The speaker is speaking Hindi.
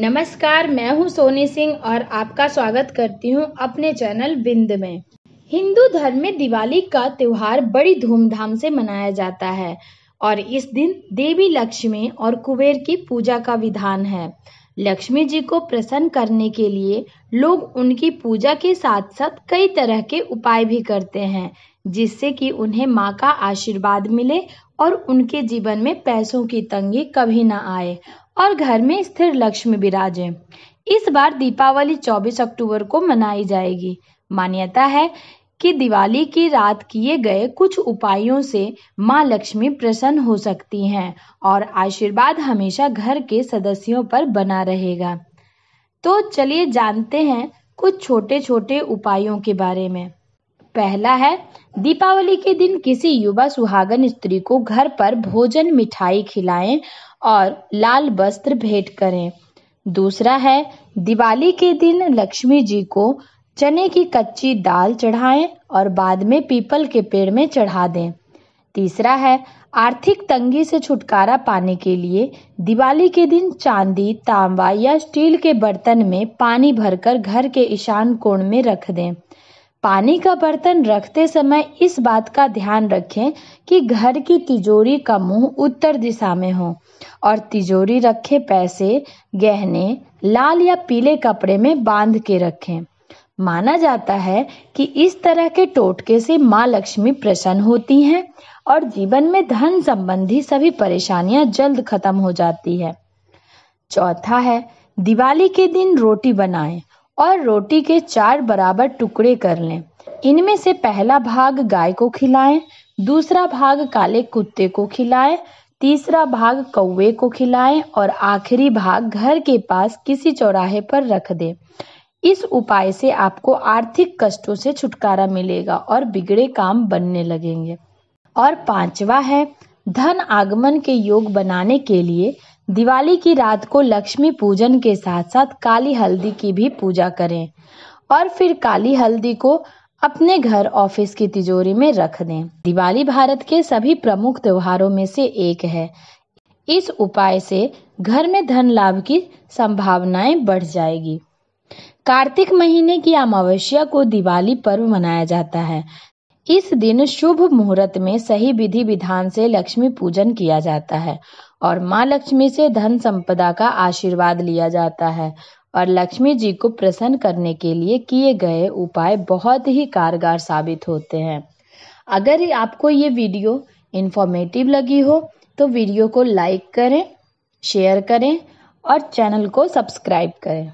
नमस्कार मैं हूं सोनी सिंह और आपका स्वागत करती हूं अपने चैनल बिंद में हिंदू धर्म में दिवाली का त्योहार बड़ी धूमधाम से मनाया जाता है और इस दिन देवी लक्ष्मी और कुबेर की पूजा का विधान है लक्ष्मी जी को प्रसन्न करने के लिए लोग उनकी पूजा के साथ साथ कई तरह के उपाय भी करते हैं जिससे कि उन्हें माँ का आशीर्वाद मिले और उनके जीवन में पैसों की तंगी कभी ना आए और घर में स्थिर लक्ष्मी विराजें इस बार दीपावली 24 अक्टूबर को मनाई जाएगी मान्यता है कि दिवाली की रात किए गए कुछ उपायों से मां लक्ष्मी प्रसन्न हो सकती हैं और आशीर्वाद हमेशा घर के सदस्यों पर बना रहेगा तो चलिए जानते हैं कुछ छोटे छोटे उपायों के बारे में पहला है दीपावली के दिन किसी युवा सुहागन स्त्री को घर पर भोजन मिठाई खिलाएं और लाल वस्त्र भेंट करें दूसरा है दिवाली के दिन लक्ष्मी जी को चने की कच्ची दाल चढ़ाएं और बाद में पीपल के पेड़ में चढ़ा दें तीसरा है आर्थिक तंगी से छुटकारा पाने के लिए दिवाली के दिन चांदी तांबा या स्टील के बर्तन में पानी भरकर घर के ईशान कोण में रख दें पानी का बर्तन रखते समय इस बात का ध्यान रखें कि घर की तिजोरी का मुंह उत्तर दिशा में हो और तिजोरी रखे पैसे गहने लाल या पीले कपड़े में बांध के रखें माना जाता है कि इस तरह के टोटके से माँ लक्ष्मी प्रसन्न होती हैं और जीवन में धन संबंधी सभी परेशानियां जल्द खत्म हो जाती है चौथा है दिवाली के दिन रोटी बनाएं और रोटी के चार बराबर टुकड़े कर लें इनमें से पहला भाग गाय को खिलाएं दूसरा भाग काले कुत्ते को खिलाएं तीसरा भाग कौवे को खिलाएं और आखिरी भाग घर के पास किसी चौराहे पर रख दें इस उपाय से आपको आर्थिक कष्टों से छुटकारा मिलेगा और बिगड़े काम बनने लगेंगे और पांचवा है धन आगमन के योग बनाने के लिए दिवाली की रात को लक्ष्मी पूजन के साथ साथ काली हल्दी की भी पूजा करें और फिर काली हल्दी को अपने घर ऑफिस की तिजोरी में रख दें दिवाली भारत के सभी प्रमुख त्योहारों में से एक है इस उपाय से घर में धन लाभ की संभावनाएं बढ़ जाएगी कार्तिक महीने की अमावस्या को दिवाली पर्व मनाया जाता है इस दिन शुभ मुहूर्त में सही विधि विधान से लक्ष्मी पूजन किया जाता है और माँ लक्ष्मी से धन संपदा का आशीर्वाद लिया जाता है और लक्ष्मी जी को प्रसन्न करने के लिए किए गए उपाय बहुत ही कारगर साबित होते हैं अगर आपको ये वीडियो इन्फॉर्मेटिव लगी हो तो वीडियो को लाइक करें शेयर करें और चैनल को सब्सक्राइब करें